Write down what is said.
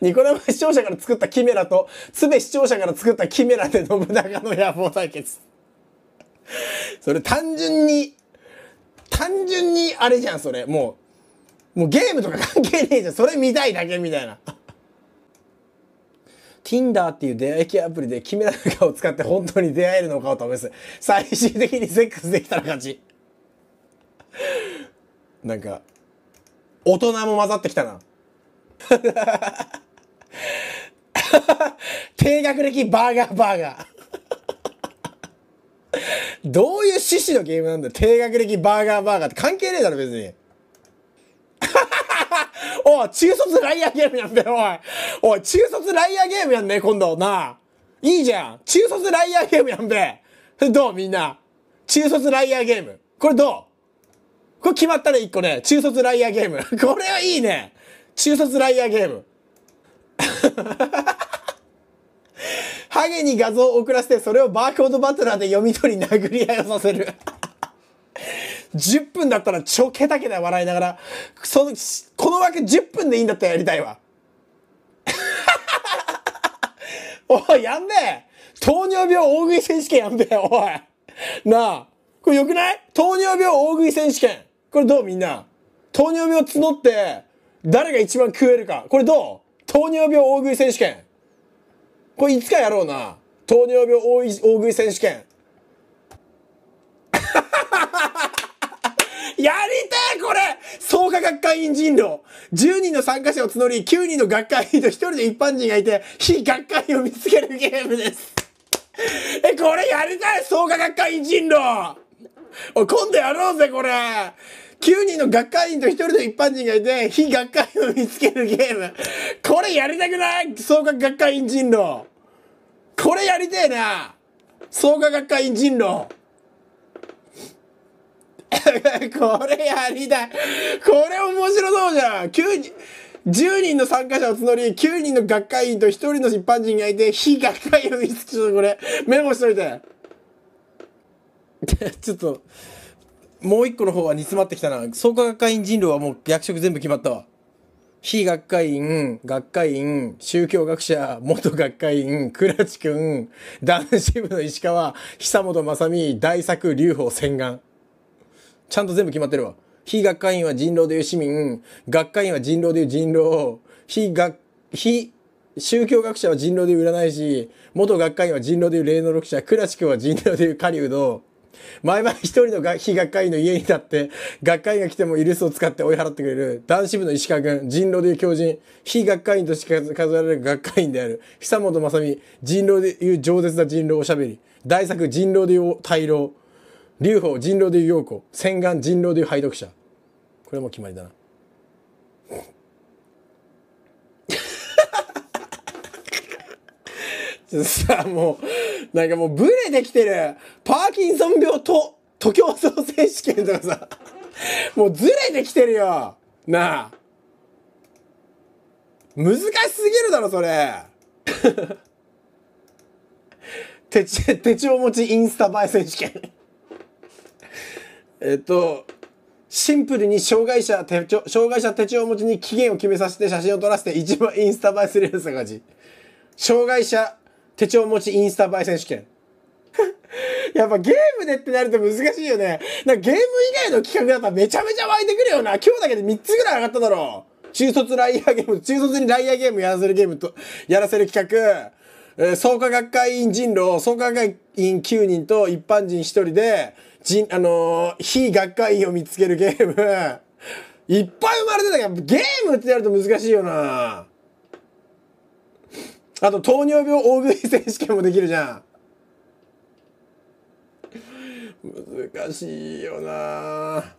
ニコラマ視聴者から作ったキメラと、つべ視聴者から作ったキメラで信長の野望対決。それ単純に、単純にあれじゃん、それ。もう、もうゲームとか関係ねえじゃん。それ見たいだけみたいな。Tinder っていう出会い系アプリでキメラの顔を使って本当に出会えるのかを試す。最終的にセックスできたら勝ち。なんか、大人も混ざってきたな。低学歴バーガーバーガーどういう趣旨のゲームなんだ低学歴バーガーバーガーって関係ねえだろ別に。おい、中卒ライアーゲームやんべ、おい。おい、中卒ライアーゲームやんね、今度、なあ。いいじゃん。中卒ライアーゲームやんべ。どうみんな。中卒ライアーゲーム。これどうこれ決まったね、一個ね。中卒ライアーゲーム。これはいいね。中卒ライアーゲーム。ハゲに画像を送らせて、それをバーコードバトラーで読み取り殴り合いをさせる。10分だったらちょけたけた笑いながら、その、この枠10分でいいんだったらやりたいわ。おい、やんねえ糖尿病大食い選手権やんべえ、おい。なあ。これよくない糖尿病大食い選手権。これどうみんな。糖尿病募って、誰が一番食えるか。これどう糖尿病大食い選手権。これいつかやろうな。糖尿病大食い選手権。やりてえこれ創価学会員人狼 !10 人の参加者を募り、9人の学会員と1人の一般人がいて、非学会員を見つけるゲームですえ、これやりたい創価学会員人狼おい、今度やろうぜ、これ9人の学会員と1人の一般人がいて、非学会員を見つけるゲーム。これやりたくない創価学会員人狼。これやりてえな創価学会員人狼。これやりたい。これ面白そうじゃん。9人、10人の参加者を募り、9人の学会員と1人の一般人がいて、非学会員を見つける。これ、メモしといて。ちょっと。もう一個の方は煮詰まってきたな。創価学会員人狼はもう役職全部決まったわ。非学会員、学会員、宗教学者、元学会員、倉地くん、男子部の石川、久本雅美、大作、劉邦、洗顔。ちゃんと全部決まってるわ。非学会員は人狼でいう市民、学会員は人狼でいう人狼、非学、非、宗教学者は人狼でいう占い師、元学会員は人狼でいう霊能力者、倉地くんは人狼でいう狩人。毎晩一人の非学会員の家に立って、学会員が来てもイルスを使って追い払ってくれる、男子部の石川君、人狼でいう狂人、非学会員として数えられる学会員である、久本雅美、人狼でいう饒舌な人狼おしゃべり、大作人狼でいう大老、劉邦人狼でいう陽子、洗顔人狼でいう拝読者。これも決まりだな。ちょっとさ、もう、なんかもうブレできてる。パーキンソン病と、徒競走選手権とかさ、もうずれてきてるよ。なあ。難しすぎるだろ、それ。手 手帳持ちインスタ映え選手権えっと、シンプルに障害者手帳、障害者手帳持ちに期限を決めさせて写真を撮らせて一番インスタ映えするやつが勝ち。障害者手帳持ちインスタ映え選手権。やっぱゲームでってなると難しいよね。なゲーム以外の企画だったらめちゃめちゃ湧いてくるよな。今日だけで3つぐらい上がっただろう。中卒ライアーゲーム、中卒にライアーゲームやらせるゲームと、やらせる企画、えー、創価学会員人狼、創価学会員9人と一般人1人で、人、あのー、非学会員を見つけるゲーム。いっぱい生まれてたけど、ゲームってなると難しいよな。あと糖尿病大食い選手権もできるじゃん難しいよな